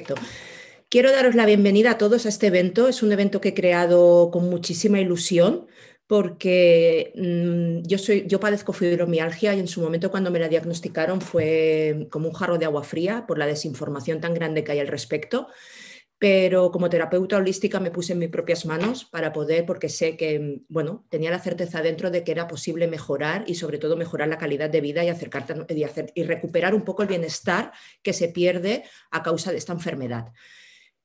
Perfecto. Quiero daros la bienvenida a todos a este evento. Es un evento que he creado con muchísima ilusión porque mm, yo, soy, yo padezco fibromialgia y en su momento cuando me la diagnosticaron fue como un jarro de agua fría por la desinformación tan grande que hay al respecto pero como terapeuta holística me puse en mis propias manos para poder, porque sé que, bueno, tenía la certeza dentro de que era posible mejorar y sobre todo mejorar la calidad de vida y, hacer, y recuperar un poco el bienestar que se pierde a causa de esta enfermedad.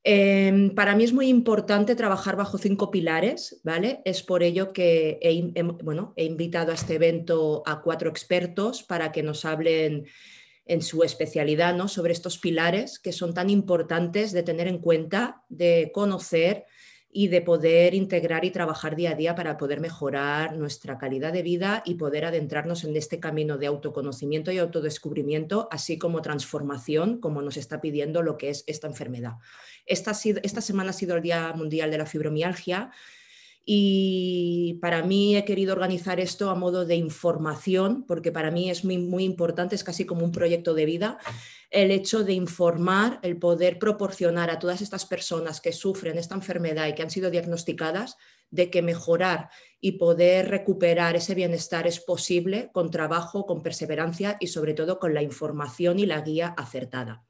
Em, para mí es muy importante trabajar bajo cinco pilares, ¿vale? Es por ello que bueno, he invitado a este evento a cuatro expertos para que nos hablen en su especialidad ¿no? sobre estos pilares que son tan importantes de tener en cuenta, de conocer y de poder integrar y trabajar día a día para poder mejorar nuestra calidad de vida y poder adentrarnos en este camino de autoconocimiento y autodescubrimiento, así como transformación, como nos está pidiendo lo que es esta enfermedad. Esta, esta semana ha sido el Día Mundial de la Fibromialgia y para mí he querido organizar esto a modo de información, porque para mí es muy, importante, es casi como un proyecto de vida, el hecho de informar, el poder proporcionar a todas estas personas que sufren esta enfermedad y que han sido diagnosticadas, de que mejorar y poder recuperar ese bienestar es posible con trabajo, con perseverancia y sobre todo con la información y la guía acertada.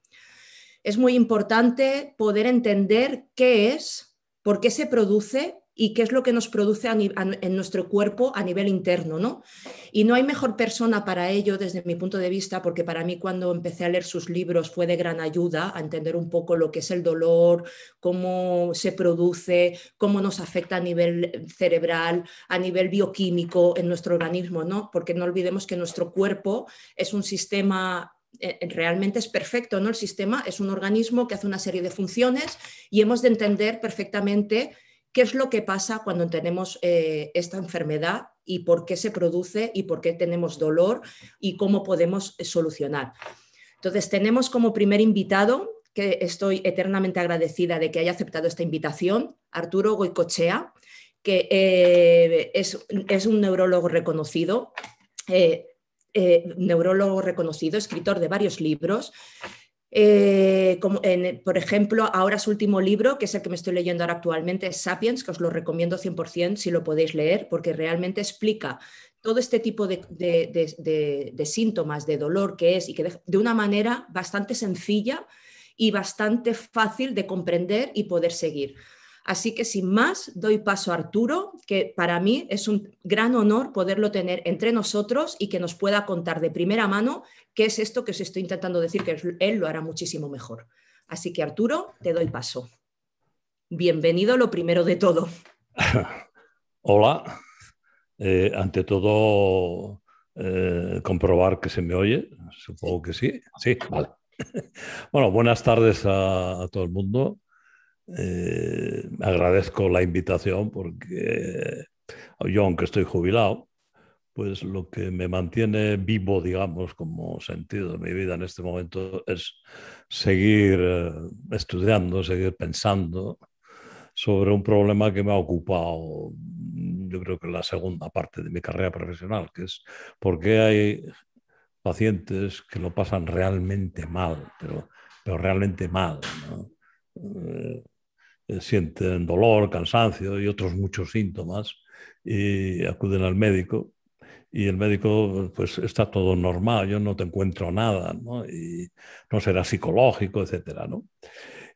Es muy importante poder entender qué es, por qué se produce y qué es lo que nos produce en nuestro cuerpo a nivel interno, ¿no? Y no hay mejor persona para ello desde mi punto de vista, porque para mí cuando empecé a leer sus libros fue de gran ayuda a entender un poco lo que es el dolor, cómo se produce, cómo nos afecta a nivel cerebral, a nivel bioquímico en nuestro organismo, ¿no? Porque no olvidemos que nuestro cuerpo es un sistema eh, eh, realmente es perfecto, ¿no? El sistema es un organismo que hace una serie de funciones y hemos de entender perfectamente qué es lo que pasa cuando tenemos eh, esta enfermedad y por qué se produce y por qué tenemos dolor y cómo podemos eh, solucionar. Entonces, tenemos como primer invitado, que estoy eternamente agradecida de que haya aceptado esta invitación, Arturo Goicochea, que eh, es, un neurólogo reconocido. neurólogo reconocido, escritor de varios libros, eh, por ejemplo, ahora su último libro, que es el que me estoy leyendo ahora actualmente, es Sapiens, que os lo recomiendo 100% si lo podéis leer, porque realmente explica todo este tipo de, de síntomas, de dolor que es, y que de una manera bastante sencilla y bastante fácil de comprender y poder seguir. Así que sin más, doy paso a Arturo, que para mí es un gran honor poderlo tener entre nosotros y que nos pueda contar de primera mano qué es esto que os estoy intentando decir, que él lo hará muchísimo mejor. Así que Arturo, te doy paso. Bienvenido lo primero de todo. Hola. Eh, ante todo, eh, comprobar que se me oye. Supongo que sí. Sí, vale. bueno, buenas tardes a todo el mundo. Eh, agradezco la invitación porque yo, aunque estoy jubilado, pues lo que me mantiene vivo, digamos, como sentido de mi vida en este momento es seguir eh, estudiando, seguir pensando sobre un problema que me ha ocupado, yo creo que la segunda parte de mi carrera profesional, que es por qué hay pacientes que lo pasan realmente mal, pero, pero realmente mal. ¿no? Eh, eh, sienten dolor, cansancio y otros muchos síntomas y acuden al médico y el médico pues está todo normal, yo no te encuentro nada, ¿no? Y no será psicológico, etcétera, ¿no?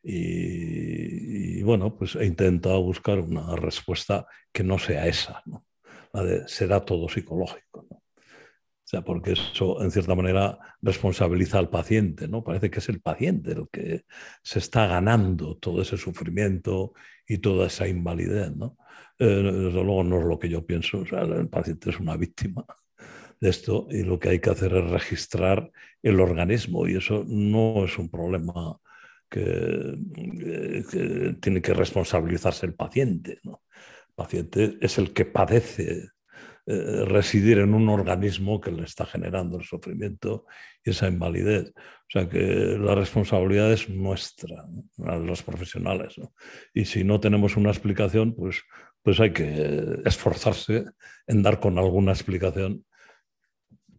Y, y, bueno, pues he intentado buscar una respuesta que no sea esa, ¿no? La de será todo psicológico sea, porque eso, en cierta manera, responsabiliza al paciente, ¿no? Parece que es el paciente el que se está ganando todo ese sufrimiento y toda esa invalidez, ¿no? Eh, desde luego no es lo que yo pienso, el paciente es una víctima de esto y lo que hay que hacer es registrar el organismo y eso no es un problema que, eh, tiene que responsabilizarse el paciente, El paciente es el que padece eh, eh, residir en un organismo que le está generando el sufrimiento y esa invalidez. O sea que la responsabilidad es nuestra, los profesionales. Y si no tenemos una explicación, pues, pues hay que esforzarse en dar con alguna explicación,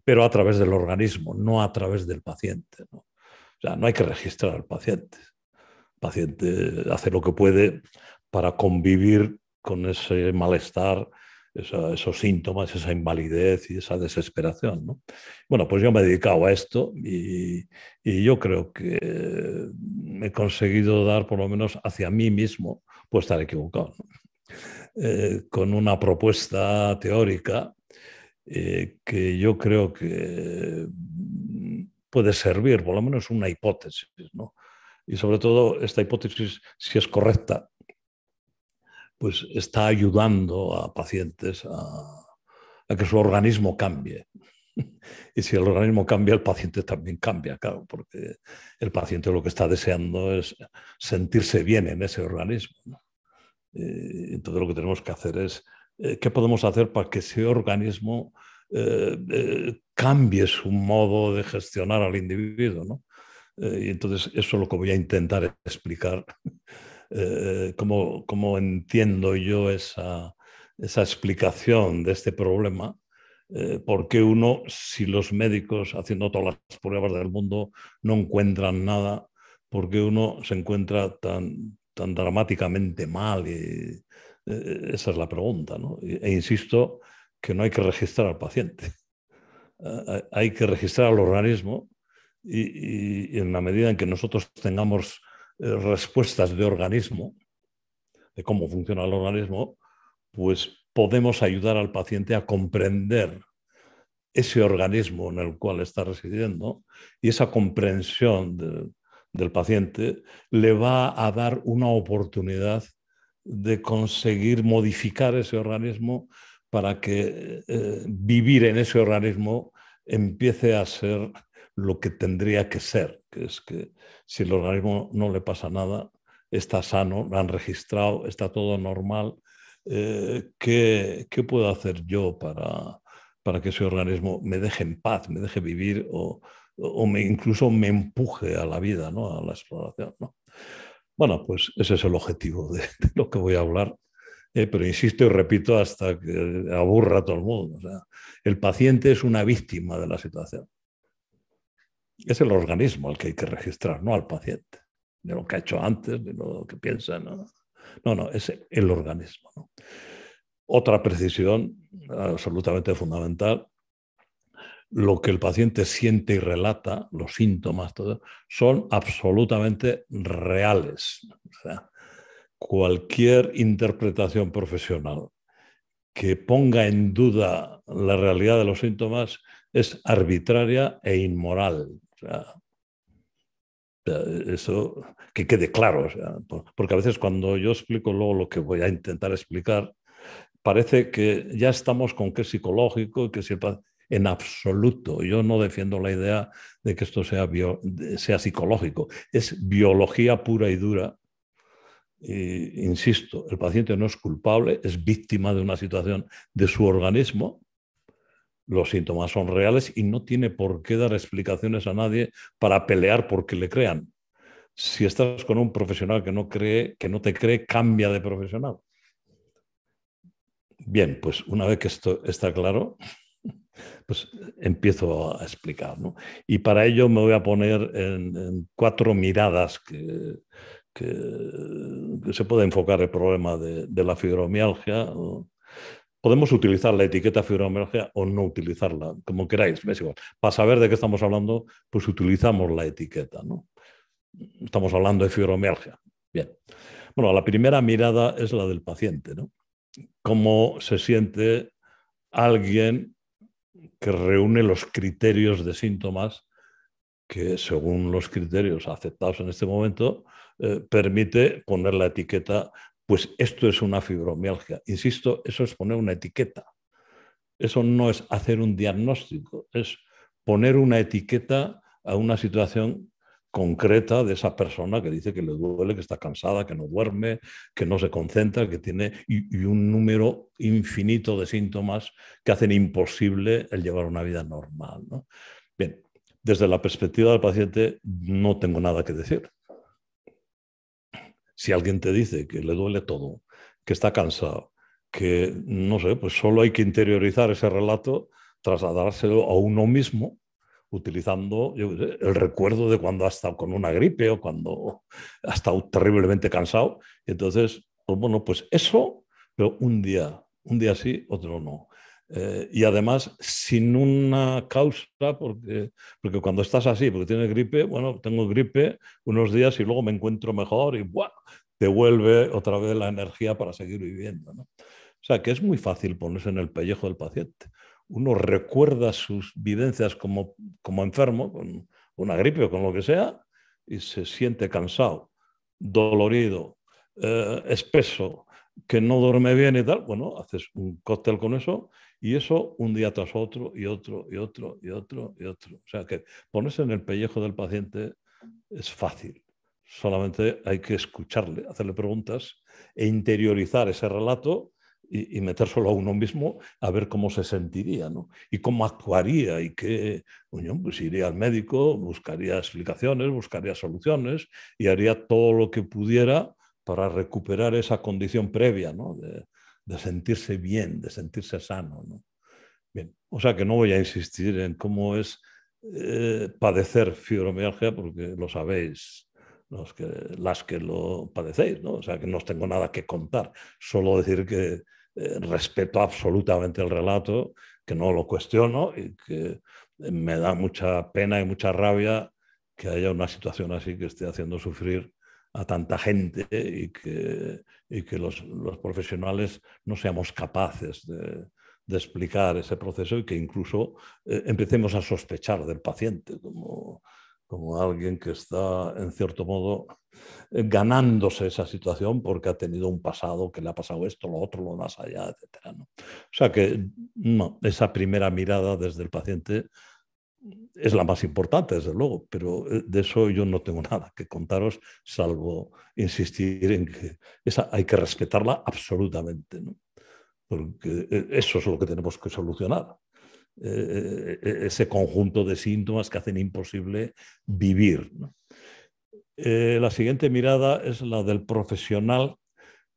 pero a través del organismo, no a través del paciente. O sea, no hay que registrar al paciente. El paciente hace lo que puede para convivir con ese malestar esos síntomas, esa invalidez y esa desesperación. Bueno, pues yo me he dedicado a esto y, yo creo que he conseguido dar por lo menos hacia mí mismo, pues estar equivocado, eh, con una propuesta teórica eh, que yo creo que puede servir, por lo menos una hipótesis, Y sobre todo esta hipótesis, si es correcta, pues está ayudando a pacientes a, que su organismo cambie. Y si el organismo cambia, el paciente también cambia, claro, porque el paciente lo que está deseando es sentirse bien en ese organismo. Eh, entonces lo que tenemos que hacer es, eh, ¿qué podemos hacer para que ese organismo eh, cambie su modo de gestionar al individuo? y entonces eso es lo que voy a intentar explicar eh, eh, cómo, entiendo yo esa, esa, explicación de este problema, eh, por qué uno, si los médicos haciendo todas las pruebas del mundo no encuentran nada, por qué uno se encuentra tan, tan dramáticamente mal. Y, eh, esa es la pregunta, ¿no? E insisto que no hay que registrar al paciente. hay que registrar al organismo y, y en la medida en que nosotros tengamos eh, respuestas de organismo, de cómo funciona el organismo, pues podemos ayudar al paciente a comprender ese organismo en el cual está residiendo y esa comprensión del paciente le va a dar una oportunidad de conseguir modificar ese organismo para que eh, vivir en ese organismo empiece a ser lo que tendría que ser, que es que si el organismo no le pasa nada, está sano, lo han registrado, está todo normal, eh, ¿qué, puedo hacer yo para, para que ese organismo me deje en paz, me deje vivir o, me, incluso me empuje a la vida, ¿no? a la exploración? Bueno, pues ese es el objetivo de, lo que voy a hablar. Eh, pero insisto y repito hasta que aburra a todo el mundo. el paciente es una víctima de la situación es el organismo al que hay que registrar, no al paciente, de lo que ha hecho antes, de lo que piensa. No, no, es el organismo. Otra precisión absolutamente fundamental, lo que el paciente siente y relata, los síntomas, son absolutamente reales. cualquier interpretación profesional que ponga en duda la realidad de los síntomas es arbitraria e inmoral eso que quede claro, porque a veces cuando yo explico luego lo que voy a intentar explicar, parece que ya estamos con que es psicológico, que sepa en absoluto. Yo no defiendo la idea de que esto sea, sea psicológico, es biología pura y dura. insisto, el paciente no es culpable, es víctima de una situación de su organismo los síntomas son reales y no tiene por qué dar explicaciones a nadie para pelear porque le crean. Si estás con un profesional que no cree, que no te cree, cambia de profesional. Bien, pues una vez que esto está claro, pues empiezo a explicar. Y para ello me voy a poner en, cuatro miradas que, se puede enfocar el problema de, la fibromialgia. Podemos utilizar la etiqueta fibromialgia o no utilizarla, como queráis, Para saber de qué estamos hablando, pues utilizamos la etiqueta, Estamos hablando de fibromialgia. Bien. Bueno, la primera mirada es la del paciente, ¿no? Cómo se siente alguien que reúne los criterios de síntomas que según los criterios aceptados en este momento eh, permite poner la etiqueta pues esto es una fibromialgia. Insisto, eso es poner una etiqueta. Eso no es hacer un diagnóstico, es poner una etiqueta a una situación concreta de esa persona que dice que le duele, que está cansada, que no duerme, que no se concentra, que tiene un número infinito de síntomas que hacen imposible el llevar una vida normal. Bien, desde la perspectiva del paciente no tengo nada que decir. Si alguien te dice que le duele todo, que está cansado, que no sé, pues solo hay que interiorizar ese relato, trasladárselo a uno mismo, utilizando el recuerdo de cuando ha estado con una gripe o cuando ha estado terriblemente cansado. Entonces, pues bueno, pues eso, pero un día, un día sí, otro no. Eh, y además sin una causa, porque, porque cuando estás así, porque tienes gripe, bueno, tengo gripe unos días y luego me encuentro mejor y ¡buah! te vuelve otra vez la energía para seguir viviendo. O sea, que es muy fácil ponerse en el pellejo del paciente. Uno recuerda sus vivencias como, como enfermo, con una gripe o con lo que sea, y se siente cansado, dolorido, eh, espeso, que no duerme bien y tal, bueno, haces un cóctel con eso y eso un día tras otro y otro y otro y otro y otro. O sea que ponerse en el pellejo del paciente es fácil. Solamente hay que escucharle, hacerle preguntas e interiorizar ese relato y, y metérselo a uno mismo a ver cómo se sentiría y cómo actuaría y qué. Pues iría al médico, buscaría explicaciones, buscaría soluciones y haría todo lo que pudiera para recuperar esa condición previa ¿no? de, de sentirse bien, de sentirse sano. ¿no? Bien, o sea que no voy a insistir en cómo es eh, padecer fibromialgia, porque lo sabéis los que, las que lo padecéis, ¿no? o sea que no os tengo nada que contar, solo decir que eh, respeto absolutamente el relato, que no lo cuestiono y que me da mucha pena y mucha rabia que haya una situación así que esté haciendo sufrir a tanta gente y que, que los, profesionales no seamos capaces de, explicar ese proceso y que incluso eh, empecemos a sospechar del paciente como, alguien que está, en cierto modo, ganándose esa situación porque ha tenido un pasado que le ha pasado esto, lo otro, lo más allá, etc. ¿no? O sea que no, esa primera mirada desde el paciente es la más importante, desde luego, pero eh, de eso yo no tengo nada que contaros, salvo insistir en que esa hay que respetarla absolutamente, ¿no? porque eh, eso es lo que tenemos que solucionar. Eh, ese conjunto de síntomas que hacen imposible vivir. la siguiente mirada es la del profesional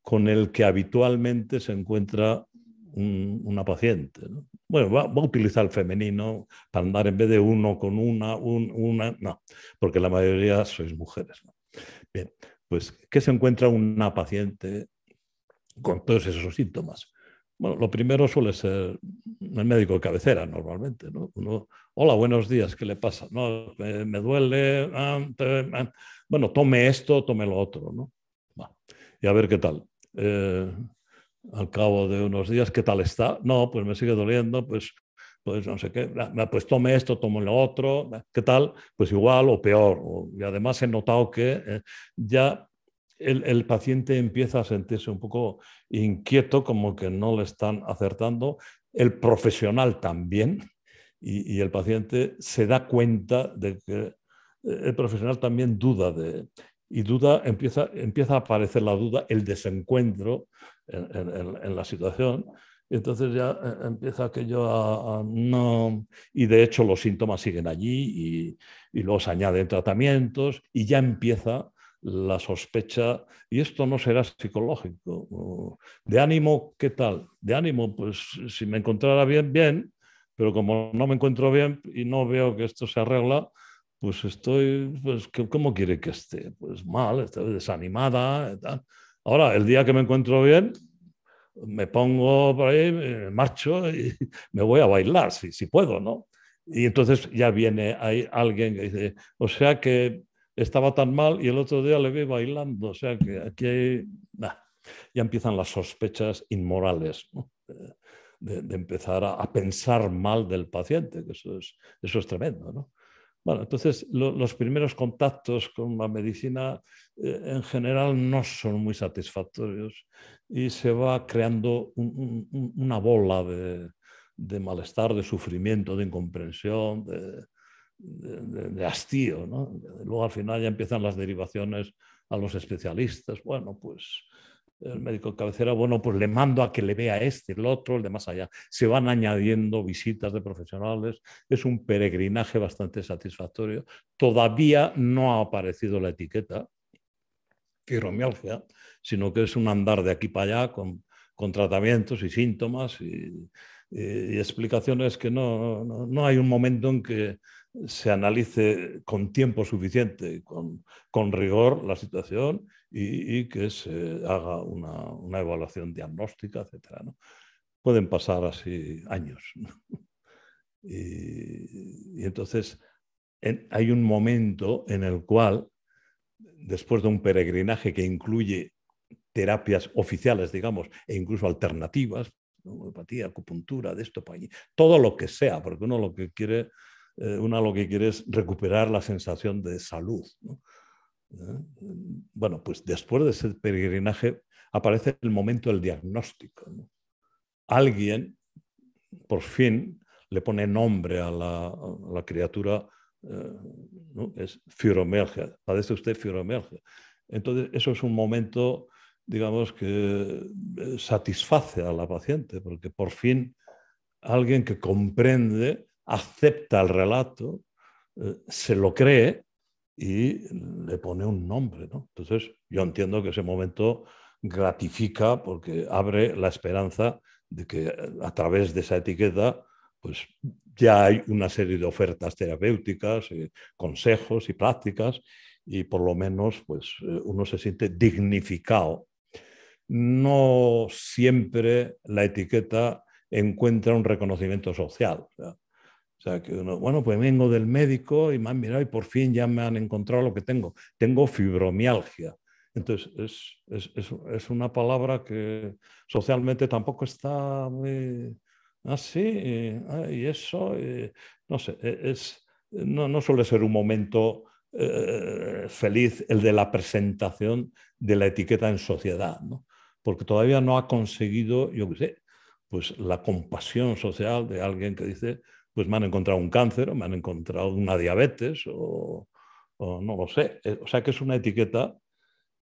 con el que habitualmente se encuentra una paciente bueno, va, a utilizar el femenino para andar en vez de uno con una, una, no, porque la mayoría sois mujeres. Bien, pues, ¿qué se encuentra una paciente con todos esos síntomas? Bueno, lo primero suele ser el médico de cabecera normalmente, ¿no? hola, buenos días, ¿qué le pasa? No, me, duele, ah, ah". bueno, tome esto, tome lo otro, ¿no? Y a ver qué tal. Eh, al cabo de unos días, ¿qué tal está? No, pues me sigue doliendo, pues, pues no sé qué, pues tome esto, tome lo otro, ¿qué tal? Pues igual o peor. Y además he notado que eh, ya el, paciente empieza a sentirse un poco inquieto, como que no le están acertando, el profesional también, y, y el paciente se da cuenta de que eh, el profesional también duda de... Y duda, empieza, empieza a aparecer la duda, el desencuentro, en, la situación. Y entonces ya eh, empieza aquello a, no... Y de hecho los síntomas siguen allí y, y luego se añaden tratamientos y ya empieza la sospecha, y esto no será psicológico. De ánimo, ¿qué tal? De ánimo, pues si me encontrara bien, bien, pero como no me encuentro bien y no veo que esto se arregla, pues estoy, pues, ¿cómo quiere que esté? Pues mal, estoy desanimada, tal. Ahora, el día que me encuentro bien, me pongo por ahí, marcho y me voy a bailar, si, si puedo, ¿no? Y entonces ya viene ahí alguien que dice, o sea que estaba tan mal y el otro día le vi bailando, o sea que aquí ya empiezan las sospechas inmorales de, empezar a, a, pensar mal del paciente, que eso es, eso es tremendo, ¿no? Bueno, entonces los primeros contactos con la medicina eh, en general no son muy satisfactorios y se va creando una bola de, de, malestar, de sufrimiento, de incomprensión, de, hastío. Luego al final ya empiezan las derivaciones a los especialistas. Bueno, pues el médico de cabecera, bueno, pues le mando a que le vea este, el otro, el de más allá. Se van añadiendo visitas de profesionales, es un peregrinaje bastante satisfactorio. Todavía no ha aparecido la etiqueta fibromialgia, sino que es un andar de aquí para allá con, tratamientos y síntomas y, explicaciones que no, hay un momento en que se analice con tiempo suficiente, con, con rigor la situación y, que se haga una, una evaluación diagnóstica, etc. ¿no? Pueden pasar así años. Y, entonces hay un momento en el cual, después de un peregrinaje que incluye terapias oficiales, digamos, e incluso alternativas, homeopatía, acupuntura, de esto para allí, todo lo que sea, porque uno lo que quiere, eh, lo que quiere es recuperar la sensación de salud. ¿no? ¿Eh? Bueno, pues después de ese peregrinaje aparece el momento del diagnóstico. Alguien, por fin, le pone nombre a la, criatura, eh, es fibromialgia, padece usted fibromialgia. Entonces, eso es un momento, digamos, que eh, satisface a la paciente, porque por fin alguien que comprende, acepta el relato, se lo cree y le pone un nombre. Entonces, yo entiendo que ese momento gratifica porque abre la esperanza de que a través de esa etiqueta pues ya hay una serie de ofertas terapéuticas, eh, consejos y prácticas y por lo menos pues eh, uno se siente dignificado. No siempre la etiqueta encuentra un reconocimiento social bueno, pues vengo del médico y me han mirado y por fin ya me han encontrado lo que tengo. Tengo fibromialgia. Entonces, es, una palabra que socialmente tampoco está muy... así, ah, ah, y eso, eh, no sé, e, no, suele ser un momento eh, feliz el de la presentación de la etiqueta en sociedad, porque todavía no ha conseguido, yo qué sé, pues la compasión social de alguien que dice, pues me han encontrado un cáncer o me han encontrado una diabetes o, no lo sé. Eh, o sea que es una etiqueta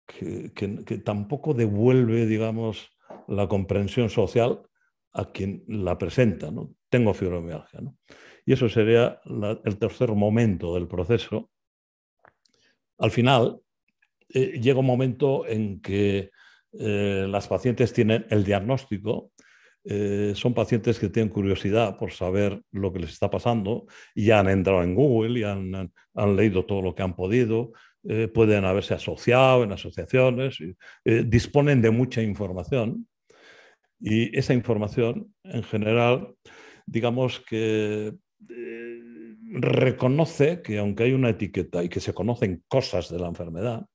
que, tampoco devuelve, digamos, la comprensión social a quien la presenta. ¿no? Tengo fibromialgia. Y eso sería el tercer momento del proceso. Al final, eh, llega un momento en que eh, las pacientes tienen el diagnóstico eh, son pacientes que tienen curiosidad por saber lo que les está pasando y ya han entrado en Google y han, han, leído todo lo que han podido, eh, pueden haberse asociado en asociaciones, eh, disponen de mucha información y esa información en general, digamos que reconoce que aunque hay una etiqueta y que se conocen cosas de la enfermedad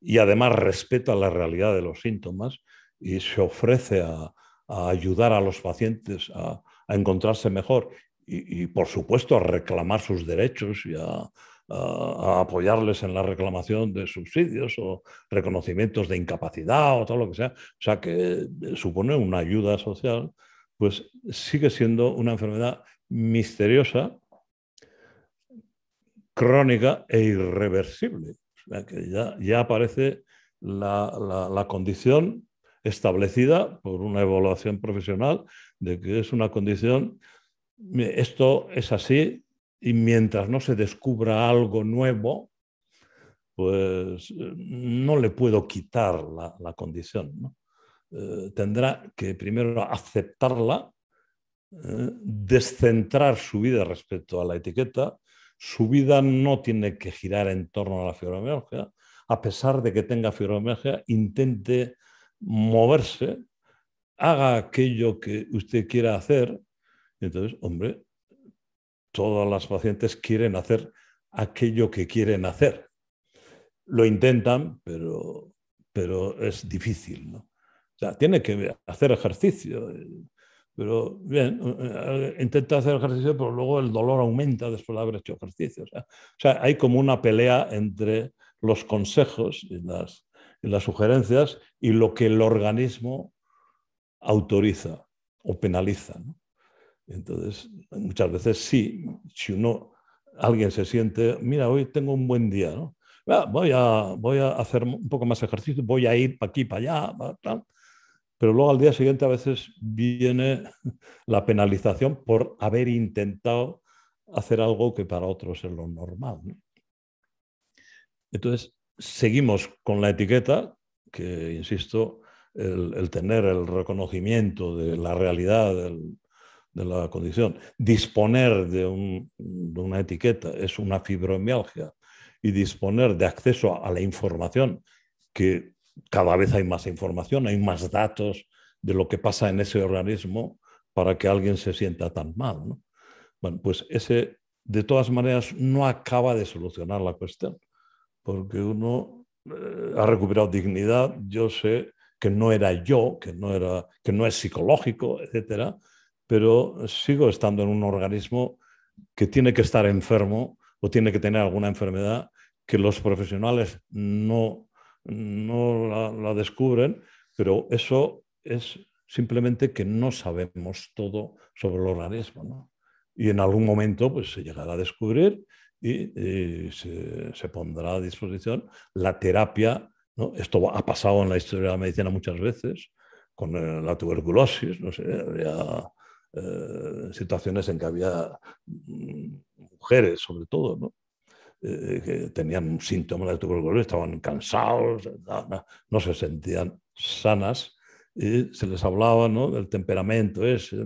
y además respeta la realidad de los síntomas y se ofrece a, a ayudar a los pacientes a, encontrarse mejor y, por supuesto, a reclamar sus derechos y a, apoyarles en la reclamación de subsidios o reconocimientos de incapacidad o todo lo que sea. O sea, que eh, supone una ayuda social, pues sigue siendo una enfermedad misteriosa, crónica e irreversible. que ya, aparece la condición establecida por una evaluación profesional de que es una condición, esto es así y mientras no se descubra algo nuevo, pues eh, no le puedo quitar la, condición. Eh, tendrá que primero aceptarla, eh, descentrar su vida respecto a la etiqueta. Su vida no tiene que girar en torno a la fibromialgia, a pesar de que tenga fibromialgia, intente moverse, haga aquello que usted quiera hacer. entonces, hombre, todas las pacientes quieren hacer aquello que quieren hacer. Lo intentan, pero, pero es difícil. ¿no? O sea, tiene que hacer ejercicio. Pero bien, intenta hacer ejercicio, pero luego el dolor aumenta después de haber hecho ejercicio. O sea, hay como una pelea entre los consejos y las, las sugerencias y lo que el organismo autoriza o penaliza. Entonces, muchas veces sí, si uno, alguien se siente, mira, hoy tengo un buen día, ah, voy, a, voy a hacer un poco más ejercicio, voy a ir para aquí, para allá, Pero luego al día siguiente a veces viene la penalización por haber intentado hacer algo que para otros es lo normal. Entonces, seguimos con la etiqueta, que, insisto, el, tener el reconocimiento de la realidad de la condición, disponer de, una etiqueta es una fibromialgia y disponer de acceso a la información, que cada vez hay más información, hay más datos de lo que pasa en ese organismo para que alguien se sienta tan mal. Bueno, pues ese, de todas maneras, no acaba de solucionar la cuestión porque uno eh, ha recuperado dignidad, yo sé que no era yo, que no, era, que no es psicológico, etcétera, pero sigo estando en un organismo que tiene que estar enfermo o tiene que tener alguna enfermedad que los profesionales no, no la, descubren, pero eso es simplemente que no sabemos todo sobre el organismo. Y en algún momento pues, se llegará a descubrir y eh, se, pondrá a disposición la terapia. ¿no? Esto ha pasado en la historia de la medicina muchas veces, con eh, la tuberculosis, no sé, había eh, situaciones en que había mm, mujeres, sobre todo, ¿no? que tenían síntomas de tuberculosis, estaban cansados, no, se sentían sanas, y se les hablaba ¿no? del temperamento ese,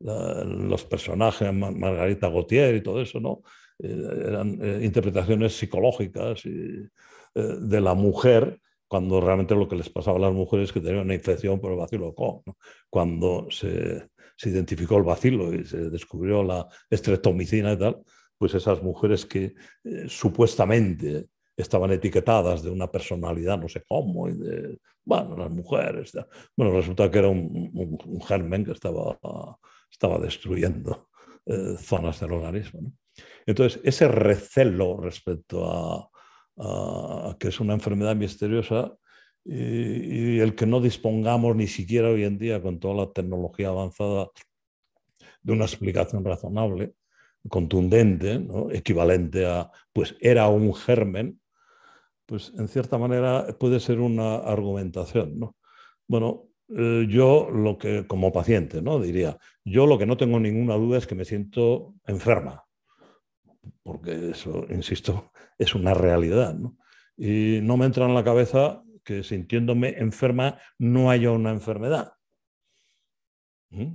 los personajes, Margarita Gautier y todo eso, ¿no? Eh, eran eh, interpretaciones psicológicas eh, de la mujer, cuando realmente lo que les pasaba a las mujeres es que tenían una infección por el bacilo Koch Cuando se, identificó el bacilo y se descubrió la estreptomicina y tal, pues esas mujeres que supuestamente estaban etiquetadas de una personalidad, no sé cómo, y de, bueno, las mujeres. Bueno, resulta que era un, germen que estaba, estaba destruyendo zonas del organismo. Entonces, ese recelo respecto a, que es una enfermedad misteriosa y, el que no dispongamos ni siquiera hoy en día con toda la tecnología avanzada de una explicación razonable, contundente, equivalente a, pues era un germen, pues en cierta manera puede ser una argumentación. Bueno, eh, yo lo que, como paciente, ¿no? diría, yo lo que no tengo ninguna duda es que me siento enferma, porque eso, insisto, es una realidad. Y no me entra en la cabeza que sintiéndome enferma no haya una enfermedad. ¿Mm?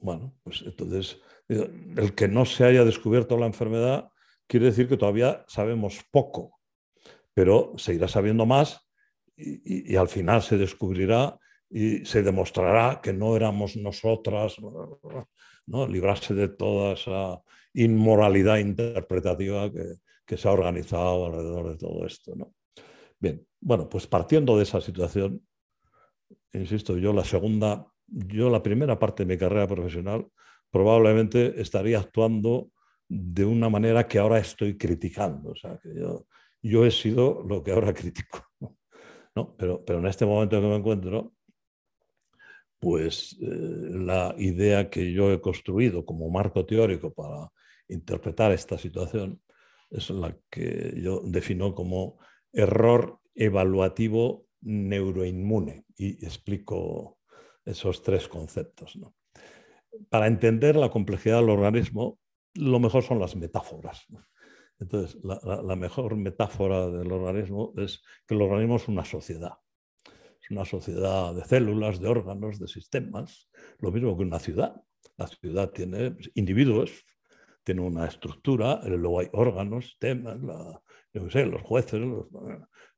Bueno, pues entonces, eh, el que no se haya descubierto la enfermedad quiere decir que todavía sabemos poco, pero se irá sabiendo más y, al final se descubrirá y se demostrará que no éramos nosotras, ¿no? librarse de toda esa inmoralidad interpretativa que, se ha organizado alrededor de todo esto. ¿no? Bien, bueno, pues partiendo de esa situación, insisto, yo la segunda, yo la primera parte de mi carrera profesional probablemente estaría actuando de una manera que ahora estoy criticando. O sea, que yo, yo he sido lo que ahora critico. No, pero, pero en este momento que me encuentro, pues eh, la idea que yo he construido como marco teórico para interpretar esta situación es la que yo defino como error evaluativo neuroinmune y explico esos tres conceptos. Para entender la complejidad del organismo, lo mejor son las metáforas. Entonces, la, la, mejor metáfora del organismo es que el organismo es una sociedad. Es una sociedad de células, de órganos, de sistemas, lo mismo que una ciudad. La ciudad tiene individuos, tiene una estructura, eh, luego hay órganos, temas, los jueces,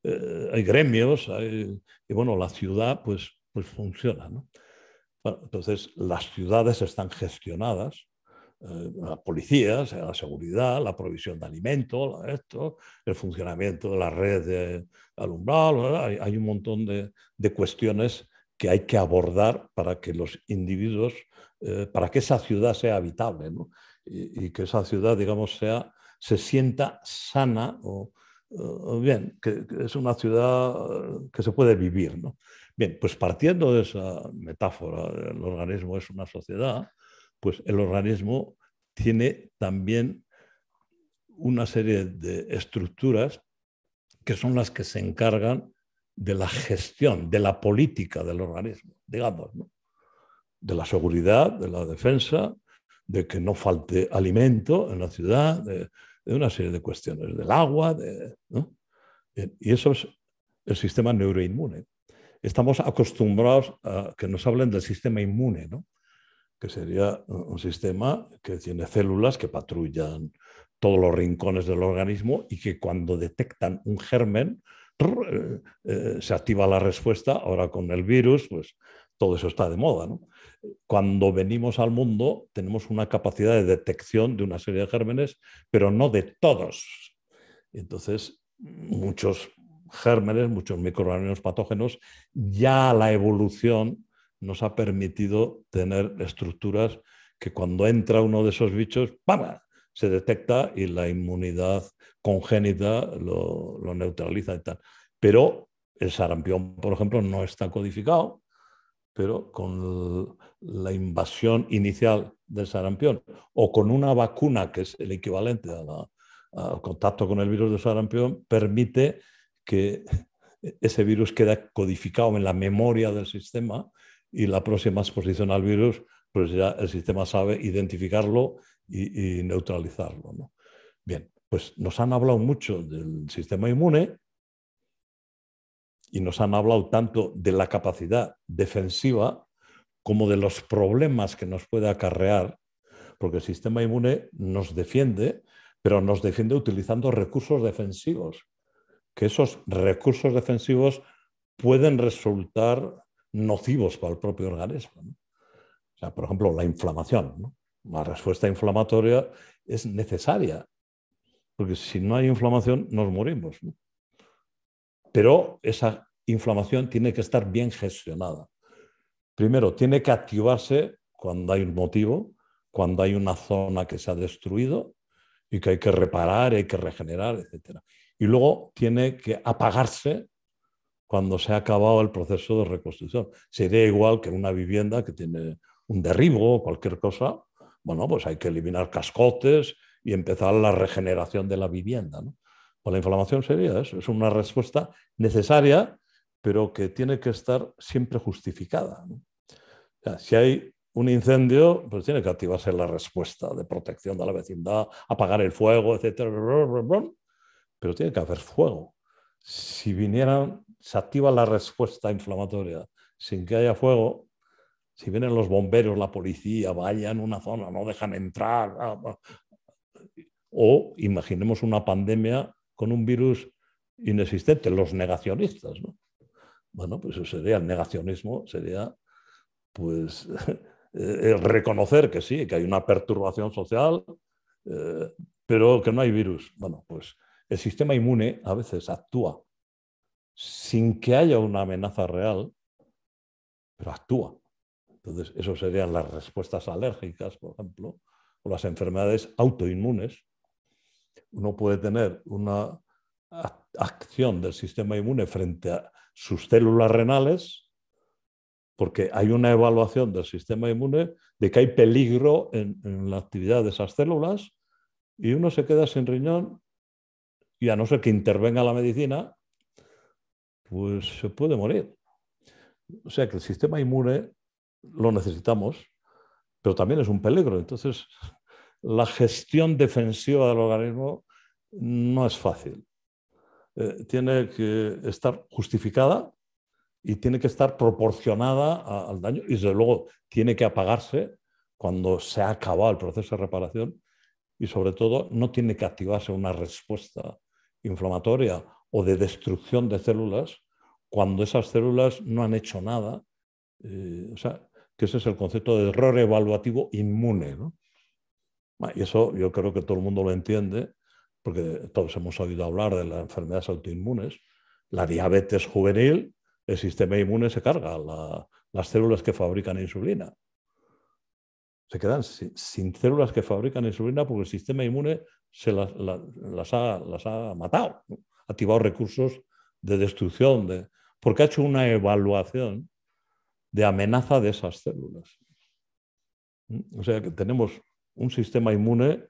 eh, hay gremios, y bueno, la ciudad pues, pues funciona. ¿no? Bueno, entonces, las ciudades están gestionadas, eh, la policía, la seguridad, la provisión de alimento, esto, el funcionamiento de la red de alumbrado, hay, un montón de, de, cuestiones que hay que abordar para que los individuos, eh, para que esa ciudad sea habitable. ¿no? y, que esa ciudad, digamos, sea, se sienta sana o, bien, que, es una ciudad eh, que se puede vivir. ¿no? Bien, pues partiendo de esa metáfora, el organismo es una sociedad, pues el organismo tiene también una serie de estructuras que son las que se encargan de la gestión, de la política del organismo, digamos, de la seguridad, de la defensa, de que no falte alimento en la ciudad, de, una serie de cuestiones, del agua, Y eso es el sistema neuroinmune. Estamos acostumbrados a que nos hablen del sistema inmune, ¿no? que sería un sistema que tiene células que patrullan todos los rincones del organismo y que cuando detectan un germen eh, eh, se activa la respuesta. Ahora con el virus, pues todo eso está de moda cuando venimos al mundo tenemos una capacidad de detección de una serie de gérmenes, pero no de todos. Entonces, muchos gérmenes, muchos microorganismos patógenos, ya la evolución nos ha permitido tener estructuras que cuando entra uno de esos bichos, ¡pam! se detecta y la inmunidad congénita lo, lo neutraliza y tal. Pero el sarampión, por ejemplo, no está codificado, pero con la invasión inicial del sarampión o con una vacuna que es el equivalente al contacto con el virus del sarampión, permite que ese virus quede codificado en la memoria del sistema y la próxima exposición al virus, pues ya el sistema sabe identificarlo y, neutralizarlo. ¿no? Bien, pues nos han hablado mucho del sistema inmune, y nos han hablado tanto de la capacidad defensiva como de los problemas que nos puede acarrear, porque el sistema inmune nos defiende, pero nos defiende utilizando recursos defensivos, que esos recursos defensivos pueden resultar nocivos para el propio organismo. O sea, por ejemplo, la inflamación. La respuesta inflamatoria es necesaria, porque si no hay inflamación nos morimos. Pero esa inflamación tiene que estar bien gestionada. Primero, tiene que activarse cuando hay un motivo, cuando hay una zona que se ha destruido y que hay que reparar, hay que regenerar, etc. Y luego tiene que apagarse cuando se ha acabado el proceso de reconstrucción. Sería igual que una vivienda que tiene un derribo o cualquier cosa. Bueno, pues hay que eliminar cascotes y empezar la regeneración de la vivienda. ¿no? Pues la inflamación sería eso, es una respuesta necesaria, pero que tiene que estar siempre justificada. si hay un incendio, pues tiene que activarse la respuesta de protección de la vecindad, apagar el fuego, etcétera, pero tiene que haber fuego. Si vinieran, se activa la respuesta inflamatoria sin que haya fuego, si vienen los bomberos, la policía, vayan a una zona, no dejan entrar. Ah, ah, o imaginemos una pandemia con un virus inexistente, los negacionistas. ¿no? Bueno, pues eso sería el negacionismo, sería pues el eh, eh, reconocer que sí, que hay una perturbación social, eh, pero que no hay virus. Bueno, pues el sistema inmune a veces actúa sin que haya una amenaza real, pero actúa. Entonces, eso serían las respuestas alérgicas, por ejemplo, o las enfermedades autoinmunes, uno puede tener una acción del sistema inmune frente a sus células renales, porque hay una evaluación del sistema inmune de que hay peligro en, la actividad de esas células y uno se queda sin riñón y a no ser que intervenga la medicina, pues se puede morir. O sea que el sistema inmune lo necesitamos, pero también es un peligro. Entonces, la gestión defensiva del organismo no es fácil. Eh, tiene que estar justificada y tiene que estar proporcionada al daño y desde luego tiene que apagarse cuando se ha acabado el proceso de reparación y sobre todo no tiene que activarse una respuesta inflamatoria o de destrucción de células cuando esas células no han hecho nada. Eh, o sea, que ese es el concepto de error evaluativo inmune. ¿no? Y eso yo creo que todo el mundo lo entiende, porque todos hemos oído hablar de las enfermedades autoinmunes. La diabetes juvenil, el sistema inmune se carga, las células que fabrican insulina. Se quedan sin, células que fabrican insulina porque el sistema inmune se las, ha, matado, ha activado recursos de destrucción, de, porque ha hecho una evaluación de amenaza de esas células. ¿Mm? O sea que tenemos un sistema inmune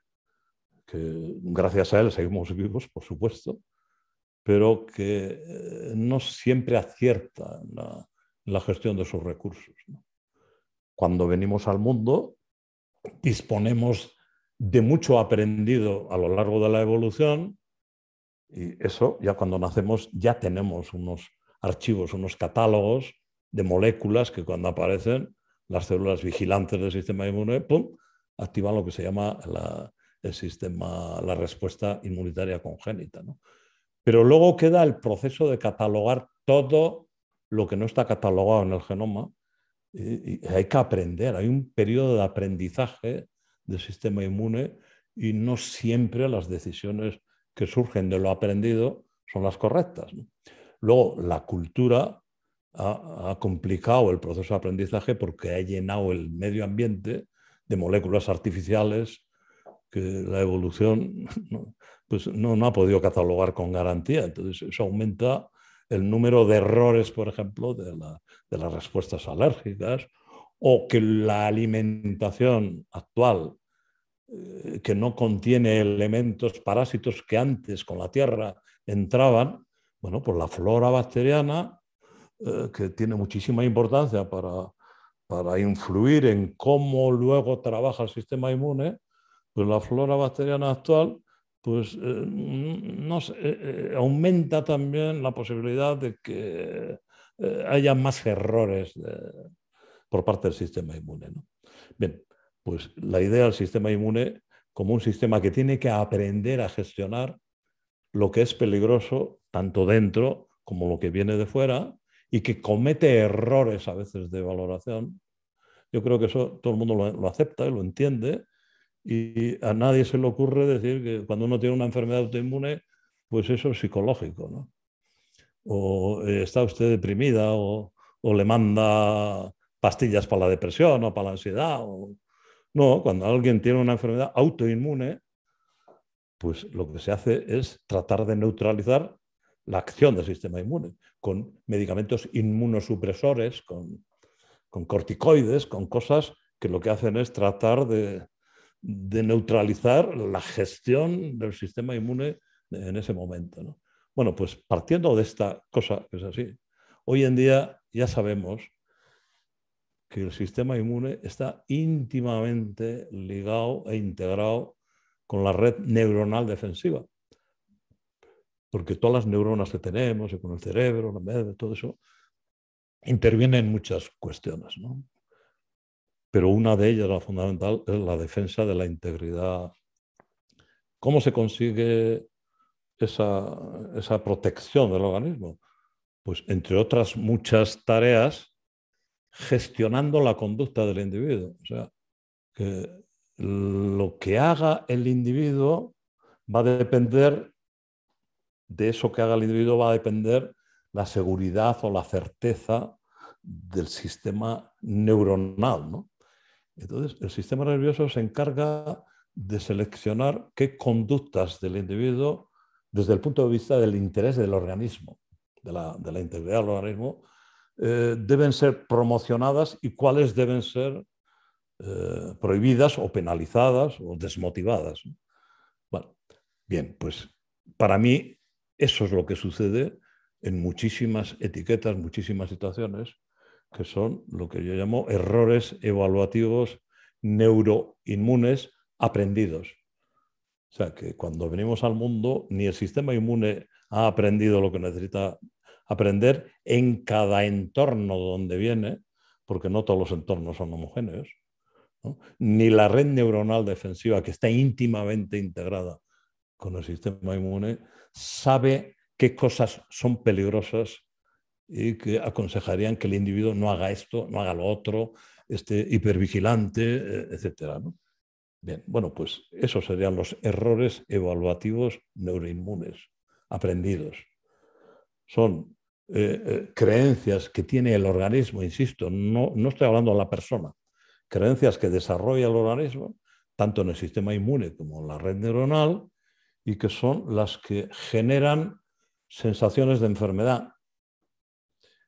que gracias a él seguimos vivos, por supuesto, pero que eh, no siempre acierta en la, gestión de sus recursos. Cuando venimos al mundo, disponemos de mucho aprendido a lo largo de la evolución y eso ya cuando nacemos ya tenemos unos archivos, unos catálogos de moléculas que cuando aparecen las células vigilantes del sistema inmune, ¡pum!, activan lo que se llama la, el sistema, la respuesta inmunitaria congénita. Pero luego queda el proceso de catalogar todo lo que no está catalogado en el genoma. Y, hay que aprender, hay un periodo de aprendizaje del sistema inmune y no siempre las decisiones que surgen de lo aprendido son las correctas. Luego, la cultura ha, complicado el proceso de aprendizaje porque ha llenado el medio ambiente de moléculas artificiales que la evolución no, pues no, ha podido catalogar con garantía. Entonces, eso aumenta el número de errores, por ejemplo, de, las respuestas alérgicas o que la alimentación actual eh, que no contiene elementos parásitos que antes con la tierra entraban, bueno, por pues la flora bacteriana, eh, que tiene muchísima importancia para para influir en cómo luego trabaja el sistema inmune, pues la flora bacteriana actual pues, eh, mm, eh, eh, aumenta también la posibilidad de que haya más errores por parte del sistema inmune. Bien, pues la idea del sistema inmune como un sistema que tiene que aprender a gestionar lo que es peligroso tanto dentro como lo que viene de fuera y que comete errores a veces de valoración, yo creo que eso todo el mundo lo, acepta y lo entiende. Y a nadie se le ocurre decir que cuando uno tiene una enfermedad autoinmune, pues eso es psicológico, ¿no? O eh, está usted deprimida, o, o, le manda pastillas para la depresión o para la ansiedad. O... No, cuando alguien tiene una enfermedad autoinmune, pues lo que se hace es tratar de neutralizar la acción del sistema inmune con medicamentos inmunosupresores, con, corticoides, con cosas que lo que hacen es tratar de, neutralizar la gestión del sistema inmune en ese momento. Bueno, pues partiendo de esta cosa que es así, hoy en día ya sabemos que el sistema inmune está íntimamente ligado e integrado con la red neuronal defensiva porque todas las neuronas que tenemos, con el cerebro, la mente, todo eso, intervienen en muchas cuestiones. ¿no? Pero una de ellas, la fundamental, es la defensa de la integridad. ¿Cómo se consigue esa, esa protección del organismo? Pues entre otras muchas tareas, gestionando la conducta del individuo. O sea, que lo que haga el individuo va a depender de eso que haga el individuo va a depender la seguridad o la certeza del sistema neuronal. Entonces, el sistema nervioso se encarga de seleccionar qué conductas del individuo desde el punto de vista del interés del organismo, de la, integridad del organismo, eh, deben ser promocionadas y cuáles deben ser eh, prohibidas o penalizadas o desmotivadas. Bueno, bien, pues para mí eso es lo que sucede en muchísimas etiquetas, muchísimas situaciones, que son lo que yo llamo errores evaluativos neuroinmunes aprendidos. O sea, que cuando venimos al mundo, ni el sistema inmune ha aprendido lo que necesita aprender en cada entorno donde viene, porque no todos los entornos son homogéneos, ni la red neuronal defensiva, que está íntimamente integrada con el sistema inmune, sabe qué cosas son peligrosas y que aconsejarían que el individuo no haga esto, no haga lo otro, este, hipervigilante, eh, etc. Bien, bueno, pues esos serían los errores evaluativos neuroinmunes aprendidos. Son eh, eh, creencias que tiene el organismo, insisto, no, no estoy hablando de la persona, creencias que desarrolla el organismo, tanto en el sistema inmune como en la red neuronal, y que son las que generan sensaciones de enfermedad.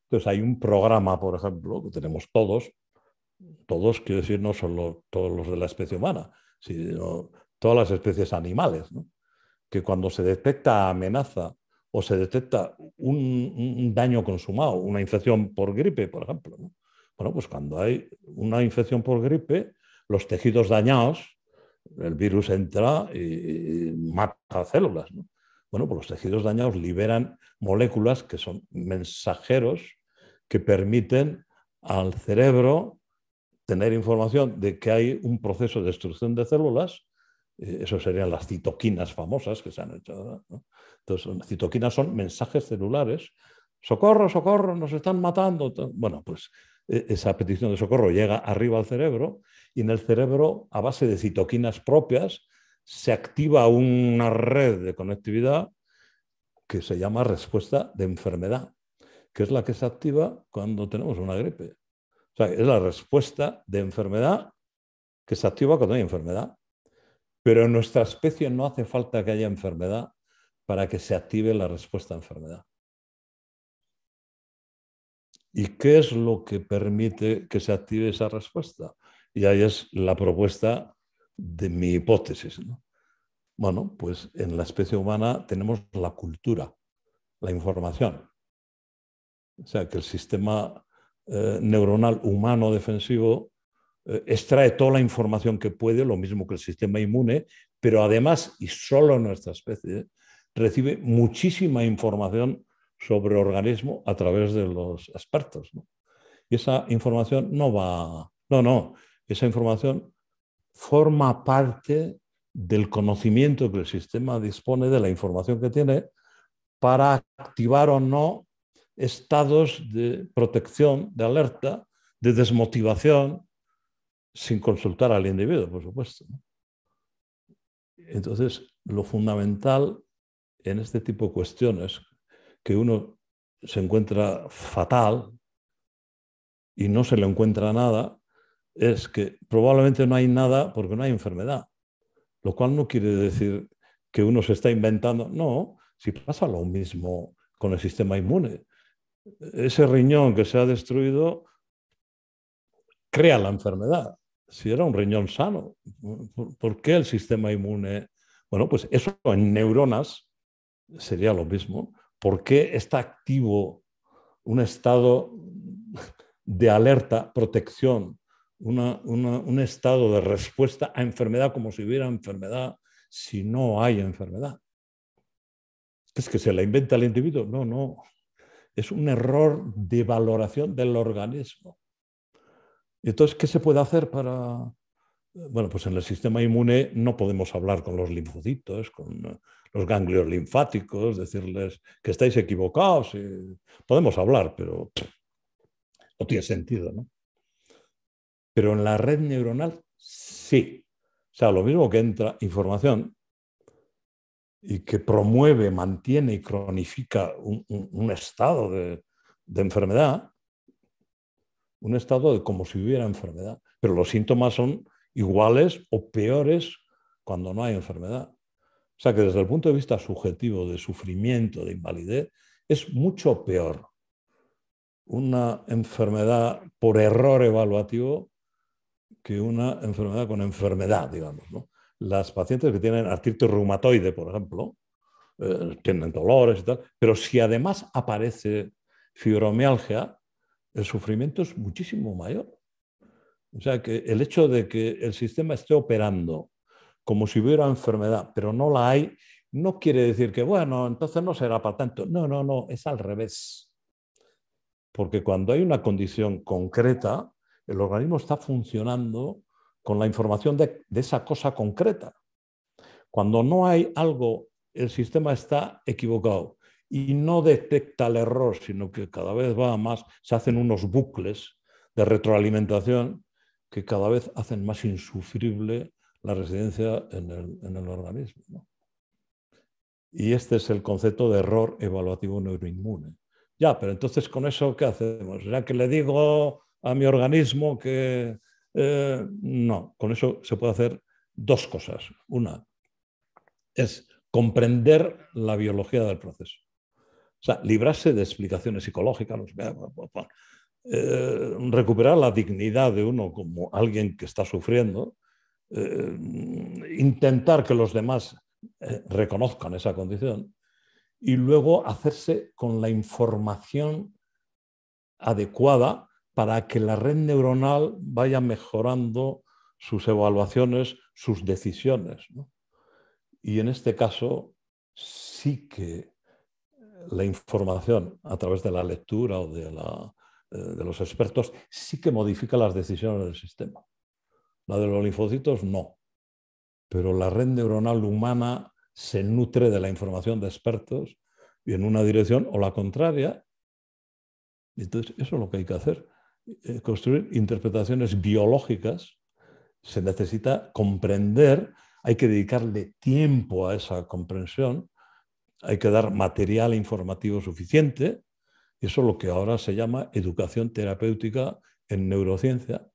Entonces hay un programa, por ejemplo, que tenemos todos, todos quiero decir no solo todos los de la especie humana, sino todas las especies animales, que cuando se detecta amenaza o se detecta un, daño consumado, una infección por gripe, por ejemplo, bueno, pues cuando hay una infección por gripe, los tejidos dañados el virus entra y mata células. Bueno, pues los tejidos dañados liberan moléculas que son mensajeros que permiten al cerebro tener información de que hay un proceso de destrucción de células. Eso serían las citoquinas famosas que se han hecho. Entonces, las citoquinas son mensajes celulares. Socorro, socorro, nos están matando. Bueno, pues e-, esa petición de socorro llega arriba al cerebro y en el cerebro, a base de citoquinas propias, se activa una red de conectividad que se llama respuesta de enfermedad, que es la que se activa cuando tenemos una gripe. O sea, es la respuesta de enfermedad que se activa cuando hay enfermedad. Pero en nuestra especie no hace falta que haya enfermedad para que se active la respuesta a enfermedad. ¿Y qué es lo que permite que se active esa respuesta? Y ahí es la propuesta de mi hipótesis. Bueno, pues en la especie humana tenemos la cultura, la información. O sea, que el sistema eh, neuronal humano defensivo eh, extrae toda la información que puede, lo mismo que el sistema inmune, pero además, y solo en nuestra especie, recibe muchísima información sobre el organismo a través de los expertos. Y esa información no va... No, no, esa información forma parte del conocimiento que el sistema dispone de la información que tiene para activar o no estados de protección, de alerta, de desmotivación, sin consultar al individuo, por supuesto. Entonces, lo fundamental en este tipo de cuestiones, que uno se encuentra fatal y no se le encuentra nada, es que probablemente no hay nada porque no hay enfermedad, lo cual no quiere decir que uno se está inventando, no, si pasa lo mismo con el sistema inmune. Ese riñón que se ha destruido crea la enfermedad. Si era un riñón sano, ¿por qué el sistema inmune? Bueno, pues eso en neuronas sería lo mismo. ¿Por qué está activo un estado de alerta, protección un estado de respuesta a enfermedad como si hubiera enfermedad si no hay enfermedad. ¿Es que se la inventa el individuo? No, no. Es un error de valoración del organismo. Entonces, ¿qué se puede hacer para...? Bueno, pues en el sistema inmune no podemos hablar con los linfocitos, con los ganglios linfáticos, decirles que estáis equivocados. Podemos hablar, pero no tiene sentido, ¿no? Pero en la red neuronal sí. O sea, lo mismo que entra información y que promueve, mantiene y cronifica un, estado de, de enfermedad, un estado de como si hubiera enfermedad. Pero los síntomas son iguales o peores cuando no hay enfermedad. O sea que desde el punto de vista subjetivo de sufrimiento, de invalidez, es mucho peor una enfermedad por error evaluativo que una enfermedad con enfermedad, digamos. ¿no? Las pacientes que tienen artritis reumatoide, por ejemplo, eh, tienen dolores y tal, pero si además aparece fibromialgia, el sufrimiento es muchísimo mayor. O sea que el hecho de que el sistema esté operando como si hubiera enfermedad, pero no la hay, no quiere decir que, bueno, entonces no será para tanto. No, no, no, es al revés. Porque cuando hay una condición concreta, el organismo está funcionando con la información de, esa cosa concreta. Cuando no hay algo, el sistema está equivocado y no detecta el error, sino que cada vez va más, se hacen unos bucles de retroalimentación que cada vez hacen más insufrible la residencia en el, organismo. Y este es el concepto de error evaluativo neuroinmune. Ya, pero entonces con eso, ¿qué hacemos? ¿Ya que le digo a mi organismo que... Eh, no, con eso se puede hacer dos cosas. Una es comprender la biología del proceso. O sea, librarse de explicaciones psicológicas, eh, recuperar la dignidad de uno como alguien que está sufriendo, eh, intentar que los demás reconozcan esa condición y luego hacerse con la información adecuada para que la red neuronal vaya mejorando sus evaluaciones, sus decisiones. Y en este caso sí que eh, la información a través de la lectura o de, eh, de los expertos sí que modifica las decisiones del sistema. La de los linfocitos no, pero la red neuronal humana se nutre de la información de expertos y en una dirección o la contraria. Entonces, eso es lo que hay que hacer. Eh, construir interpretaciones biológicas, se necesita comprender, hay que dedicarle tiempo a esa comprensión, hay que dar material informativo suficiente, y eso es lo que ahora se llama educación terapéutica en neurociencia,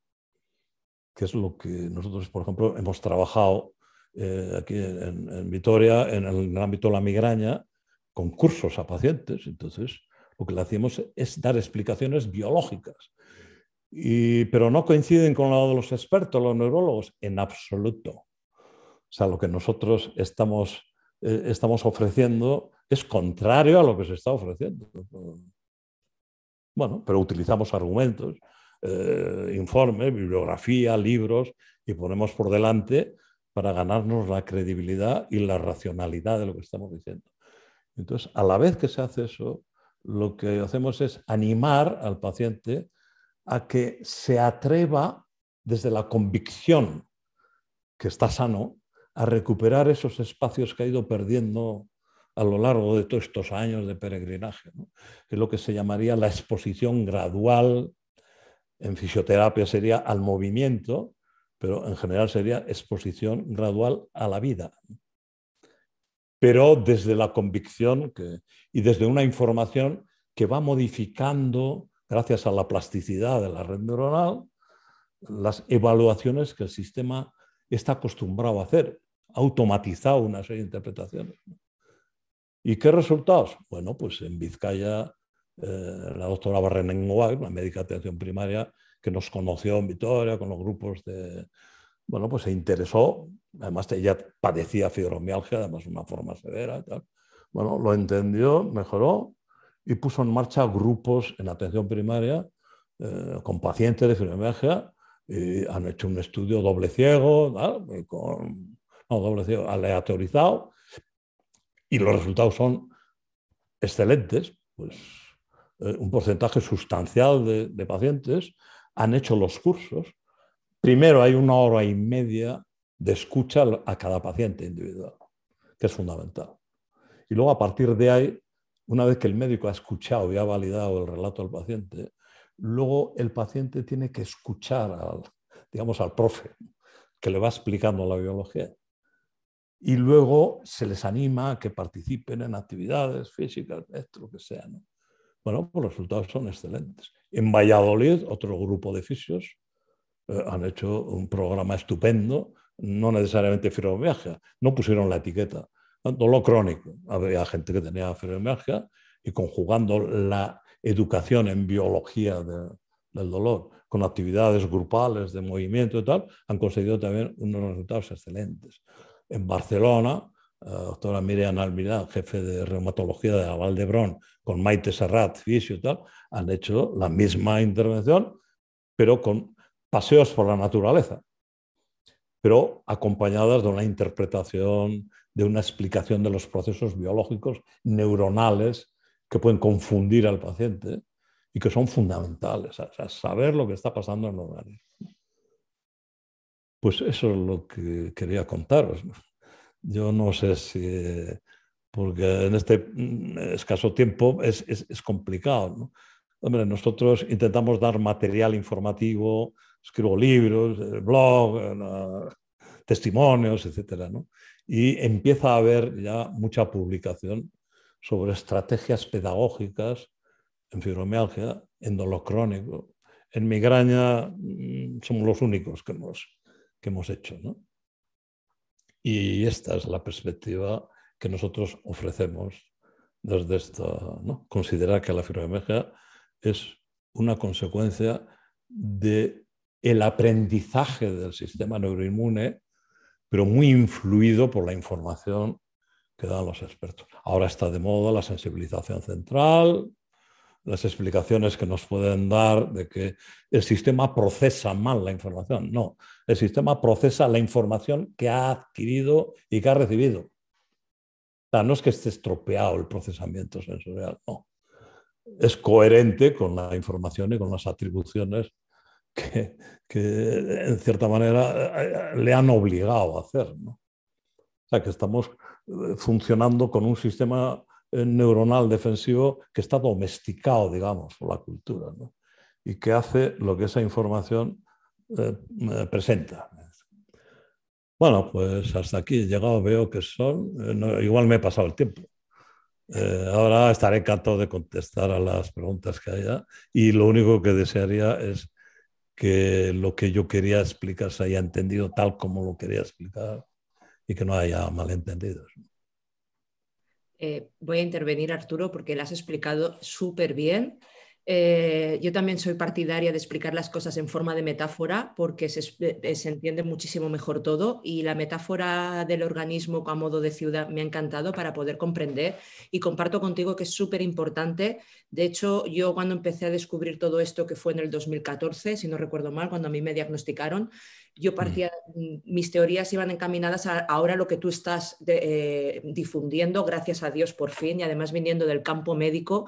que es lo que nosotros, por ejemplo, hemos trabajado eh, aquí en, Vitoria en el, ámbito de la migraña con cursos a pacientes. Entonces, lo que le hacemos es dar explicaciones biológicas pero no coinciden con lo de los expertos, los neurólogos, en absoluto. O sea, lo que nosotros eh, estamos, ofreciendo es contrario a lo que se está ofreciendo. Bueno, pero utilizamos argumentos, eh, informes, bibliografía, libros y ponemos por delante para ganarnos la credibilidad y la racionalidad de lo que estamos diciendo. Entonces, a la vez que se hace eso, lo que hacemos es animar al paciente a que se atreva desde la convicción que está sano a recuperar esos espacios que ha ido perdiendo a lo largo de todos estos años de peregrinaje. Es lo que se llamaría la exposición gradual, en fisioterapia sería al movimiento, pero en general sería exposición gradual a la vida. Pero desde la convicción y desde una información que va modificando gracias a la plasticidad de la red neuronal, las evaluaciones que el sistema está acostumbrado a hacer, automatizado una serie de interpretaciones. ¿Y qué resultados? Bueno, pues en Vizcaya, eh, la doctora Barrenengoac, la médica de atención primaria, que nos conoció en Vitoria con los grupos de... Bueno, pues se interesó, además ella padecía fibromialgia, además una forma severa tal. Bueno, lo entendió, mejoró, y puso en marcha grupos en atención primaria eh, con pacientes de fibromialgia han hecho un estudio doble ciego, con, no, doble ciego, aleatorizado, y los resultados son excelentes, pues eh, un porcentaje sustancial de, de, pacientes han hecho los cursos. Primero hay una hora y media de escucha a cada paciente individual, que es fundamental. Y luego a partir de ahí una vez que el médico ha escuchado y ha validado el relato al paciente, luego el paciente tiene que escuchar al, digamos, al profe que le va explicando la biología. Y luego se les anima a que participen en actividades físicas, esto, lo que sea. Bueno, pues los resultados son excelentes. En Valladolid, otro grupo de fisios eh, han hecho un programa estupendo, no necesariamente fibromialgia, no pusieron la etiqueta, Dolor crónico. Había gente que tenía fibromialgia y conjugando la educación en biología del dolor con actividades grupales de movimiento y tal, han conseguido también unos resultados excelentes. En Barcelona, eh, la doctora Miriam Almirá, jefe de reumatología de la Valdebrón, con Maite Serrat, fisio y tal, han hecho la misma intervención, pero con paseos por la naturaleza pero acompañadas de una interpretación, de una explicación de los procesos biológicos neuronales que pueden confundir al paciente ¿eh? y que son fundamentales, saber lo que está pasando en el organismo. Pues eso es lo que quería contaros. Yo no sé si, porque en este mm, escaso tiempo es, complicado. Hombre, nosotros intentamos dar material informativo, escribo libros, eh, blog, eh, testimonios, etc. Y empieza a haber ya mucha publicación sobre estrategias pedagógicas en fibromialgia, en dolor crónico. En migraña mm, somos los únicos que hemos, hemos hecho. Y esta es la perspectiva que nosotros ofrecemos desde esta. Considerar que la fibromialgia es una consecuencia de el aprendizaje del sistema neuroinmune, pero muy influido por la información que dan los expertos. Ahora está de moda la sensibilización central, las explicaciones que nos pueden dar de que el sistema procesa mal la información. No, el sistema procesa la información que ha adquirido y que ha recibido. no es que esté estropeado el procesamiento sensorial, no. Es coherente con la información y con las atribuciones que, en cierta manera eh, le han obligado a hacer. ¿no? O sea, que estamos eh, funcionando con un sistema eh, neuronal defensivo que está domesticado, digamos, por la cultura, ¿no? y que hace lo que esa información presenta. Bueno, pues hasta aquí he llegado, veo que son, igual me he pasado el tiempo. ahora estaré encantado de contestar a las preguntas que haya y lo único que desearía es que lo que yo quería explicar se haya entendido tal como lo quería explicar y que no haya malentendidos. Eh, voy a intervenir, Arturo, porque lo has explicado súper bien eh, yo también soy partidaria de explicar las cosas en forma de metáfora porque eh, eh, se, entiende muchísimo mejor todo y la metáfora del organismo a modo de ciudad me ha encantado para poder comprender y comparto contigo que es súper importante. De hecho, yo cuando empecé a descubrir todo esto, que fue en el 2014, si no recuerdo mal, cuando a mí me diagnosticaron, yo mm. partía, mm, mis teorías iban encaminadas a ahora lo que tú estás difundiendo, gracias a Dios por fin, y además viniendo del campo médico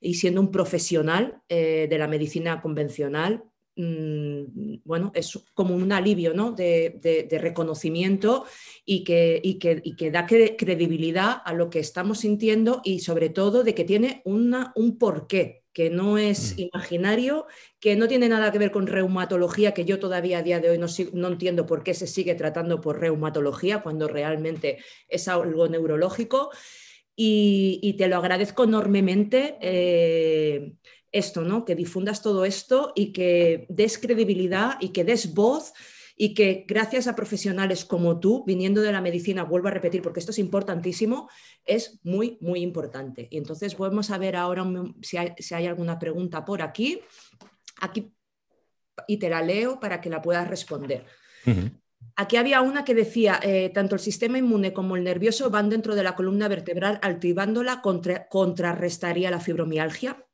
y siendo un profesional eh, de la medicina convencional, mm, bueno, es como un alivio ¿no? de, reconocimiento y que, da credibilidad a lo que estamos sintiendo y sobre todo de que tiene una, un porqué que no es mm. imaginario, que no tiene nada que ver con reumatología, que yo todavía a día de hoy no, no, entiendo por qué se sigue tratando por reumatología cuando realmente es algo neurológico y, te lo agradezco enormemente eh, esto, ¿no? Que difundas todo esto y que des credibilidad y que des voz y que gracias a profesionales como tú, viniendo de la medicina, vuelvo a repetir, porque esto es importantísimo, es muy, muy importante. Y entonces vamos a ver ahora si hay, alguna pregunta por aquí. Aquí, y te la leo para que la puedas responder. Aquí había una que decía, eh, tanto el sistema inmune como el nervioso van dentro de la columna vertebral, activándola contrarrestaría la fibromialgia.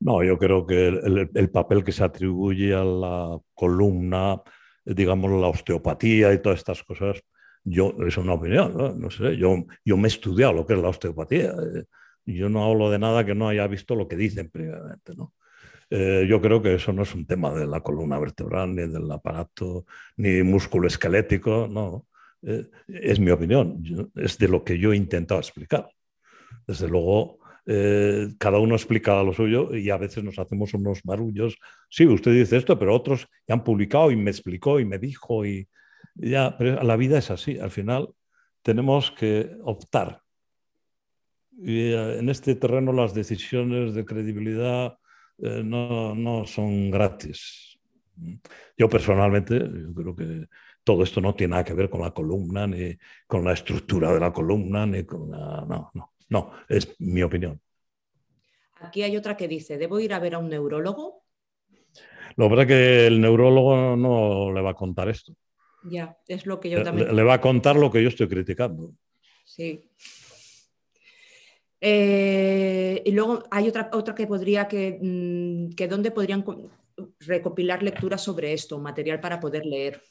No, yo creo que el, papel que se atribuye a la columna, digamos, la osteopatía y todas estas cosas, yo, es una opinión, no, sé, yo, yo me he estudiado lo que es la osteopatía. Eh, yo no hablo de nada que no haya visto lo que dicen previamente, ¿no? Eh, yo creo que eso no es un tema de la columna vertebral, ni del aparato, ni músculo esquelético, no. Eh, es mi opinión, es de lo que yo he intentado explicar. Desde luego, eh, cada uno explica lo suyo y a veces nos hacemos unos marullos. Sí, usted dice esto, pero otros han publicado y me explicó y me dijo y ya, pero la vida es así. Al final tenemos que optar. en este terreno las decisiones de credibilidad eh, no, son gratis. Yo personalmente, creo que todo esto no tiene nada que ver con la columna, ni con la estructura de la columna, ni con la... No, no, no, es mi opinión. Aquí hay otra que dice, ¿debo ir a ver a un neurólogo? Lo verdad que el neurólogo no le va a contar esto. Ya, es lo que yo también... le va a contar lo que yo estoy criticando. Sí. Eh, y luego hay otra, otra que podría que, mm, dónde podrían recopilar lecturas sobre esto, material para poder leer.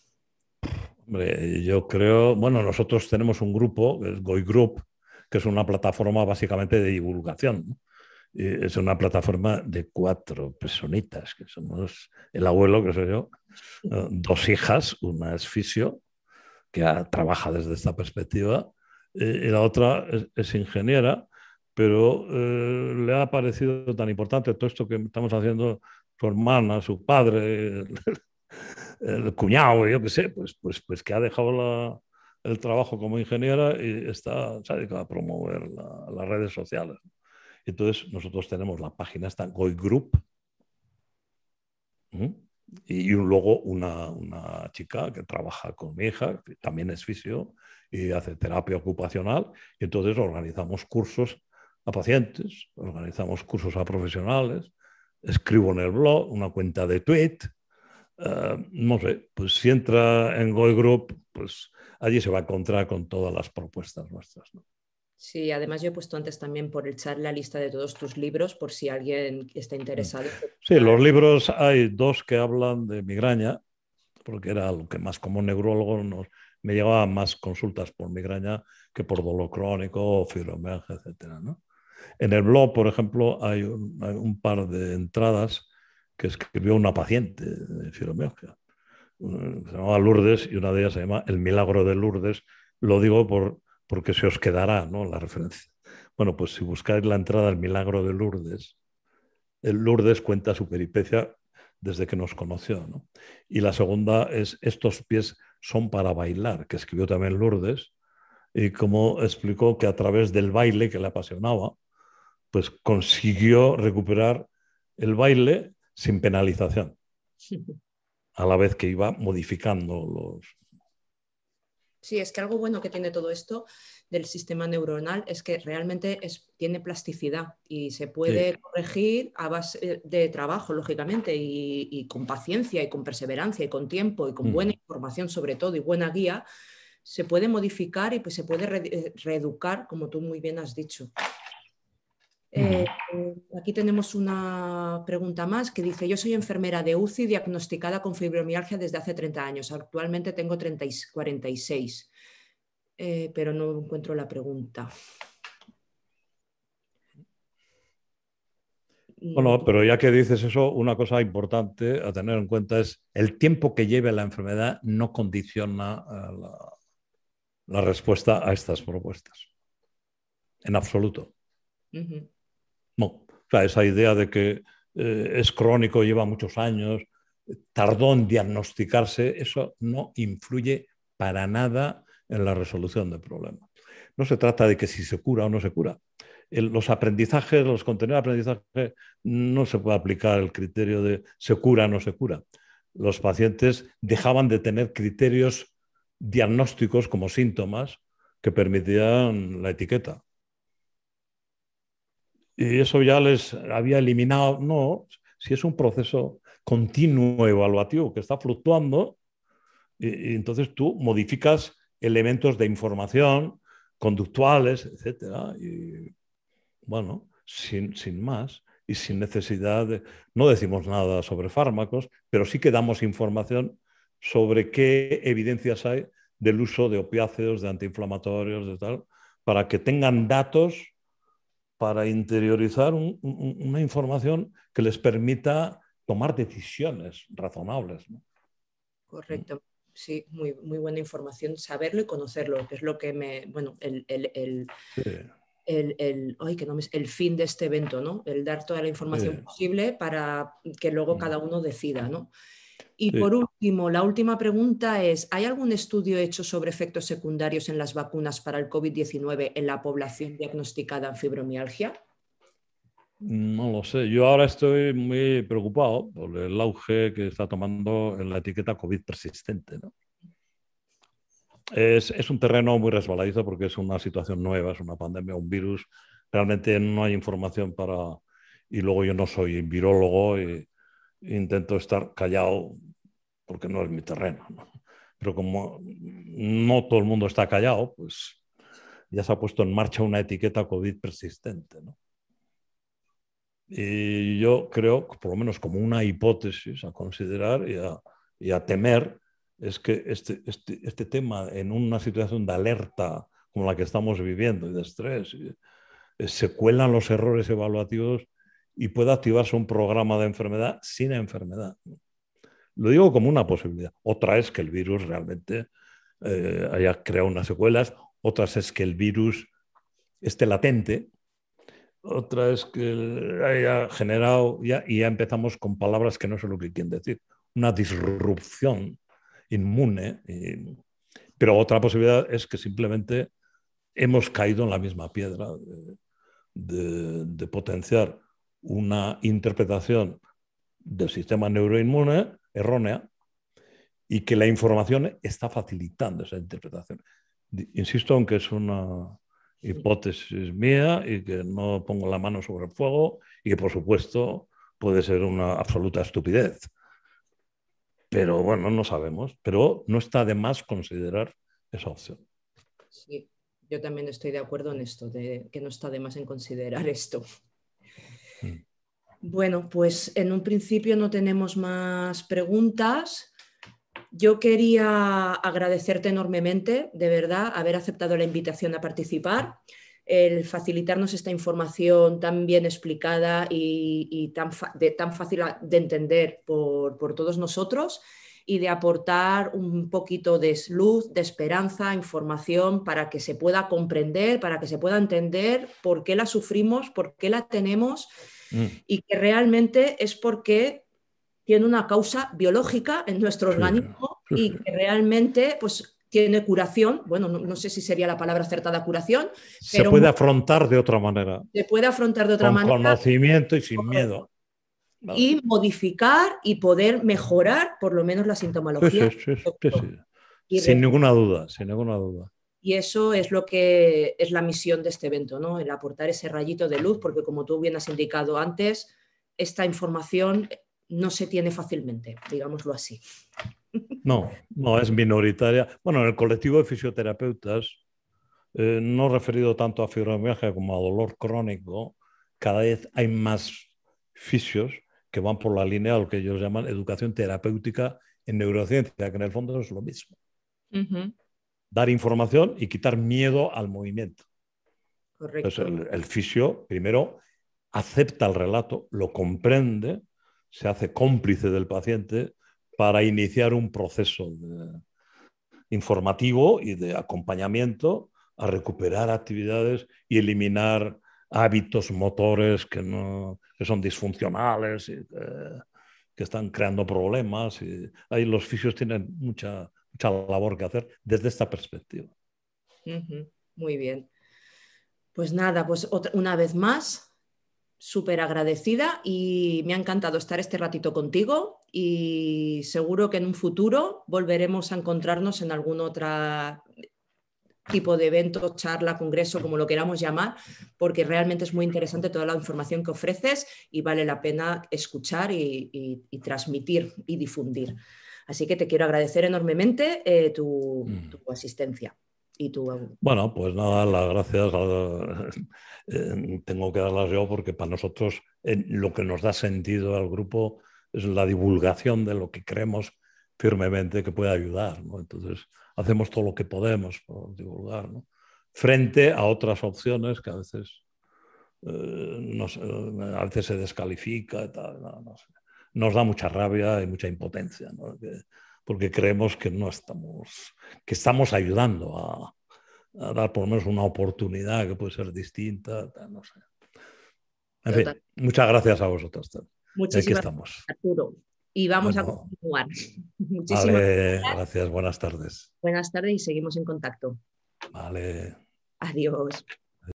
Hombre, yo creo, bueno, nosotros tenemos un grupo, el Goi Group, que es una plataforma básicamente de divulgación. es una plataforma de cuatro personitas, que somos el abuelo, que soy yo, dos hijas, una es fisio, que trabaja desde esta perspectiva, eh, y la otra es, ingeniera, pero eh, le ha parecido tan importante todo esto que estamos haciendo su hermana, su padre, el, cuñado, yo qué sé, pues, pues, pues que ha dejado el trabajo como ingeniera y está, dedicada a promover las redes sociales. Entonces, nosotros tenemos la página, esta, Goy Group, ¿Mm? y luego una, una, chica que trabaja con mi hija, que también es fisio y hace terapia ocupacional, y entonces organizamos cursos a pacientes, organizamos cursos a profesionales, escribo en el blog, una cuenta de tweet, eh, no sé, pues si entra en GoiGroup, Group, pues allí se va a encontrar con todas las propuestas nuestras. Sí, además yo he puesto antes también por el chat la lista de todos tus libros, por si alguien está mm. interesado. Sí, los libros hay dos que hablan de migraña, porque era lo que más como neurólogo nos, me llevaba más consultas por migraña que por dolor crónico, fibromialgia, etcétera, ¿no? En el blog, por ejemplo, hay un, par de entradas que escribió una paciente de fibromialgia. Eh, se llamaba Lourdes y una de ellas se llama El milagro de Lourdes. Lo digo por, porque se os quedará ¿no? la referencia. Bueno, pues si buscáis la entrada El milagro de Lourdes, el Lourdes cuenta su peripecia desde que nos conoció. ¿no? Y la segunda es Estos pies son para bailar, que escribió también Lourdes, y como explicó que a través del baile que le apasionaba, pues consiguió recuperar el baile sin penalización, a la vez que iba modificando los... Sí, es que algo bueno que tiene todo esto del sistema neuronal es que realmente tiene plasticidad y se puede corregir a base de trabajo, lógicamente, y, con paciencia y con perseverancia y con tiempo y con buena información sobre todo y buena guía, se puede modificar y pues se puede eh, reeducar, como tú muy bien has dicho. Eh, aquí tenemos una pregunta más que dice, yo soy enfermera de UCI diagnosticada con fibromialgia desde hace 30 años, actualmente tengo 46, eh, pero no encuentro la pregunta. Bueno, mm. pero ya que dices eso, una cosa importante a tener en cuenta es el tiempo que lleve la enfermedad no condiciona eh, la, respuesta a estas propuestas, en absoluto. No. esa idea de que eh, es crónico, lleva muchos años, tardó en diagnosticarse, eso no influye para nada en la resolución del problema. No se trata de que si se cura o no se cura. los aprendizajes, los contenidos de aprendizaje, no se puede aplicar el criterio de se cura o no se cura. Los pacientes dejaban de tener criterios diagnósticos como síntomas que permitían la etiqueta y eso ya les había eliminado. No, si es un proceso continuo evaluativo que está fluctuando, y, entonces tú modificas elementos de información, conductuales, etc. y bueno, sin, sin más y sin necesidad de, no decimos nada sobre fármacos, pero sí que damos información sobre qué evidencias hay del uso de opiáceos, de antiinflamatorios, de tal, para que tengan datos para interiorizar una información que les permita tomar decisiones razonables. Correcto. Sí, muy, muy buena información, saberlo y conocerlo, que es lo que me, bueno, el, el, el, que no el fin de este evento, ¿no? El dar toda la información posible para que luego mm. cada uno decida, ¿no? Y por último, la última pregunta es, ¿hay algún estudio hecho sobre efectos secundarios en las vacunas para el COVID-19 en la población diagnosticada en fibromialgia? No lo sé. Yo ahora estoy muy preocupado por el auge que está tomando en la etiqueta COVID persistente. Es, un terreno muy resbaladizo porque es una situación nueva, es una pandemia, un virus. Realmente no hay información para... Y luego yo no soy virólogo e intento estar callado porque no es mi terreno. Pero como no todo el mundo está callado, pues ya se ha puesto en marcha una etiqueta COVID persistente. ¿no? Y yo creo, por lo menos como una hipótesis a considerar y a, temer, es que este, este, este, tema en una situación de alerta como la que estamos viviendo y de estrés, eh, se cuelan los errores evaluativos y pueda activarse un programa de enfermedad sin enfermedad. ¿no? Lo digo como una posibilidad. Otra es que el virus realmente eh, haya creado unas secuelas, Otra es que el virus esté latente, otra es que haya generado, ya, y ya empezamos con palabras que no sé lo que quieren decir, una disrupción inmune. pero otra posibilidad es que simplemente hemos caído en la misma piedra de potenciar una interpretación del sistema neuroinmune errónea y que la información está facilitando esa interpretación. Insisto aunque es una hipótesis mía y que no pongo la mano sobre el fuego y que por supuesto puede ser una absoluta estupidez. Pero bueno, no sabemos, pero no está de más considerar esa opción. Sí, yo también estoy de acuerdo en esto, de que no está de más en considerar esto. Mm. Bueno, pues en un principio no tenemos más preguntas. Yo quería agradecerte enormemente, de verdad, haber aceptado la invitación a participar, el facilitarnos esta información tan bien explicada y, tan, fácil de entender por, por todos nosotros y de aportar un poquito de luz, de esperanza, información para que se pueda comprender, para que se pueda entender por qué la sufrimos, por qué la tenemos Mm. y que realmente es porque tiene una causa biológica en nuestro organismo y que realmente pues, tiene curación, bueno, no, sé si sería la palabra acertada curación, pero... Se puede afrontar de otra manera. Se puede afrontar de otra manera. Con conocimiento y sin miedo. Y modificar y poder mejorar por lo menos la sintomatología. sí, sin ninguna duda, sin ninguna duda. Y eso es lo que es la misión de este evento, ¿no? el aportar ese rayito de luz, porque como tú bien has indicado antes, esta información no se tiene fácilmente, digámoslo así. No, no, es minoritaria. Bueno, en el colectivo de fisioterapeutas, eh, no referido tanto a fibromialgia como a dolor crónico, cada vez hay más fisios que van por la línea de lo que ellos llaman educación terapéutica en neurociencia, que en el fondo es lo mismo dar información y quitar miedo al movimiento. el, el fisio primero acepta el relato, lo comprende, se hace cómplice del paciente para iniciar un proceso informativo y de acompañamiento a recuperar actividades y eliminar hábitos motores que, no, son disfuncionales y eh, que, están creando problemas. Y ahí los fisios tienen mucha mucha labor que hacer desde esta perspectiva. Muy bien. Pues nada, pues una vez más, súper agradecida y me ha encantado estar este ratito contigo y seguro que en un futuro volveremos a encontrarnos en algún otro tipo de evento, charla, congreso, como lo queramos llamar, porque realmente es muy interesante toda la información que ofreces y vale la pena escuchar y transmitir y difundir. Así que te quiero agradecer enormemente eh, mm. tu, asistencia. Y tu... bueno, pues nada, las gracias eh, tengo que darlas yo porque para nosotros lo que nos da sentido al grupo es la divulgación de lo que creemos firmemente que puede ayudar. Entonces, hacemos todo lo que podemos por divulgar, ¿no? frente a otras opciones que a veces, eh, a veces se descalifica. Y tal, no, sé nos da mucha rabia y mucha impotencia, porque creemos que no estamos, que estamos ayudando a, dar por lo menos una oportunidad que puede ser distinta, En fin, muchas gracias a vosotros. Muchísimas Aquí estamos. Arturo. Y vamos a continuar. Muchísimas gracias. gracias. Buenas tardes. Buenas tardes y seguimos en contacto. Vale. Adiós.